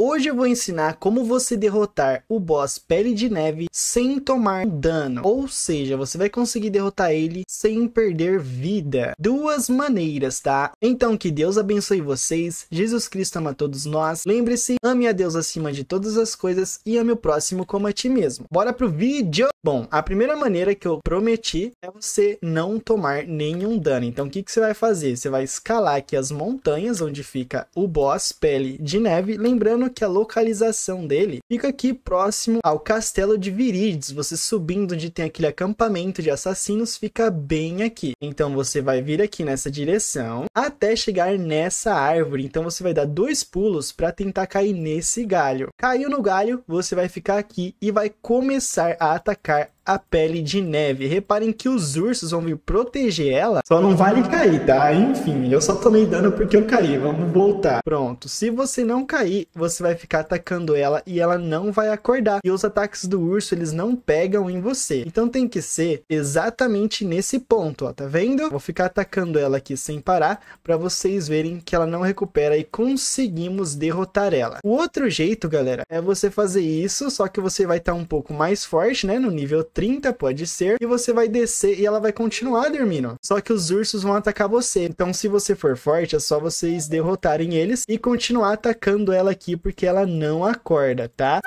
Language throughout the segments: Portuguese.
Hoje eu vou ensinar como você derrotar o boss Pele de Neve sem tomar dano. Ou seja, você vai conseguir derrotar ele sem perder vida. Duas maneiras, tá? Então que Deus abençoe vocês, Jesus Cristo ama todos nós. Lembre-se, ame a Deus acima de todas as coisas e ame o próximo como a ti mesmo. Bora pro vídeo! Bom, a primeira maneira que eu prometi é você não tomar nenhum dano. Então o que, que você vai fazer? Você vai escalar aqui as montanhas onde fica o boss Pele de Neve, lembrando que a localização dele fica aqui próximo ao castelo de Virides. Você subindo onde tem aquele acampamento de assassinos, fica bem aqui. Então você vai vir aqui nessa direção até chegar nessa árvore. Então você vai dar dois pulos para tentar cair nesse galho. Caiu no galho, você vai ficar aqui e vai começar a atacar a pele de neve. Reparem que os ursos vão vir proteger ela. Só não vale cair, tá? Enfim, eu só tomei dano porque eu caí. Vamos voltar. Pronto. Se você não cair, você vai ficar atacando ela e ela não vai acordar. E os ataques do urso, eles não pegam em você. Então tem que ser exatamente nesse ponto, ó. Tá vendo? Vou ficar atacando ela aqui sem parar para vocês verem que ela não recupera e conseguimos derrotar ela. O outro jeito, galera, é você fazer isso, só que você vai estar tá um pouco mais forte, né? No nível 3 30, pode ser, e você vai descer e ela vai continuar dormindo. Só que os ursos vão atacar você. Então, se você for forte, é só vocês derrotarem eles e continuar atacando ela aqui, porque ela não acorda, tá?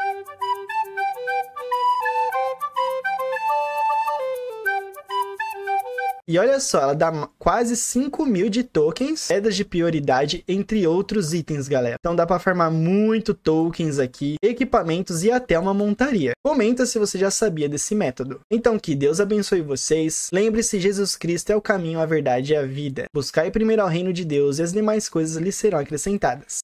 E olha só, ela dá quase 5 mil de tokens, pedras de prioridade, entre outros itens, galera. Então dá para farmar muito tokens aqui, equipamentos e até uma montaria. Comenta se você já sabia desse método. Então que Deus abençoe vocês. Lembre-se, Jesus Cristo é o caminho, a verdade e a vida. Buscai primeiro o reino de Deus e as demais coisas lhe serão acrescentadas.